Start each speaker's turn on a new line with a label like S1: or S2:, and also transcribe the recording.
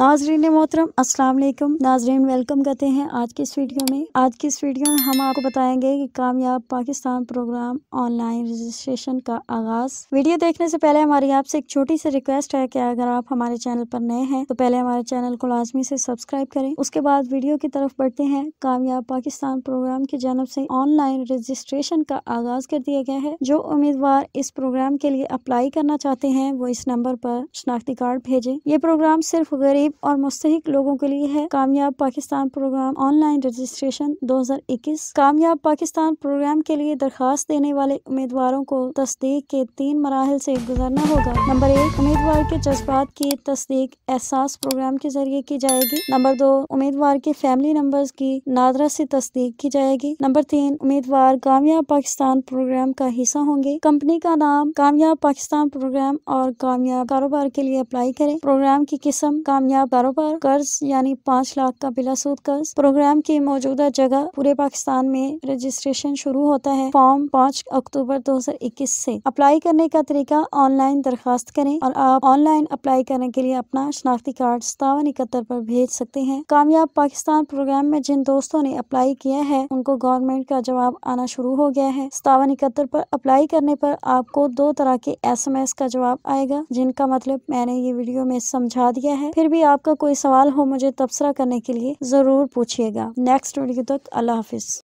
S1: नाजरीन मोहतरम अस्सलाम वालेकुम नाजरीन वेलकम करते हैं आज की इस वीडियो में आज की इस वीडियो में हम आपको बताएंगे कि कामयाब पाकिस्तान प्रोग्राम ऑनलाइन रजिस्ट्रेशन का आगाज वीडियो देखने से पहले हमारी आपसे एक छोटी सी रिक्वेस्ट है कि अगर आप हमारे चैनल पर नए हैं तो पहले हमारे चैनल को लाजमी से सब्सक्राइब करें उसके बाद वीडियो की तरफ बढ़ते हैं कामयाब पाकिस्तान प्रोग्राम की जानब से ऑनलाइन रजिस्ट्रेशन का आगाज कर दिया गया है जो उम्मीदवार इस प्रोग्राम के लिए अप्लाई करना चाहते हैं वो इस नंबर पर शनाख्ती कार्ड भेजें ये प्रोग्राम सिर्फ गरीब गरीब और मुस्तक लोगों के लिए है कामयाब पाकिस्तान प्रोग्राम ऑनलाइन रजिस्ट्रेशन 2021 कामयाब पाकिस्तान प्रोग्राम के लिए दरखास्त देने वाले उम्मीदवारों को तस्दीक के तीन मराहल से गुजरना होगा नंबर एक उम्मीदवार के जज्बात की तस्दीक एहसास प्रोग्राम के जरिए की जाएगी नंबर दो उम्मीदवार के फैमिली नंबर की नादरा से तस्दीक की जाएगी नंबर तीन उम्मीदवार कामयाब पाकिस्तान प्रोग्राम का हिस्सा होंगे कंपनी का नाम कामयाब पाकिस्तान प्रोग्राम और कामयाब कारोबार के लिए अप्लाई करें प्रोग्राम की किस्म कामयाब कामयाब कारोबार कर्ज यानी पाँच लाख का बिला सूद कर्ज प्रोग्राम की मौजूदा जगह पूरे पाकिस्तान में रजिस्ट्रेशन शुरू होता है फॉर्म पाँच अक्टूबर 2021 से अप्लाई करने का तरीका ऑनलाइन दरखास्त करें और आप ऑनलाइन अप्लाई करने के लिए अपना शनाख्ती कार्ड सतावन इकहत्तर आरोप भेज सकते हैं कामयाब पाकिस्तान प्रोग्राम में जिन दोस्तों ने अप्लाई किया है उनको गवर्नमेंट का जवाब आना शुरू हो गया है सतावन इकहत्तर पर अप्लाई करने पर आपको दो तरह के एसएमएस का जवाब आएगा जिनका मतलब मैंने ये वीडियो में समझा दिया है फिर भी आपका कोई सवाल हो मुझे तबसरा करने के लिए ज़रूर पूछिएगा नेक्स्ट वीडियो तक अल्लाह हाफिज़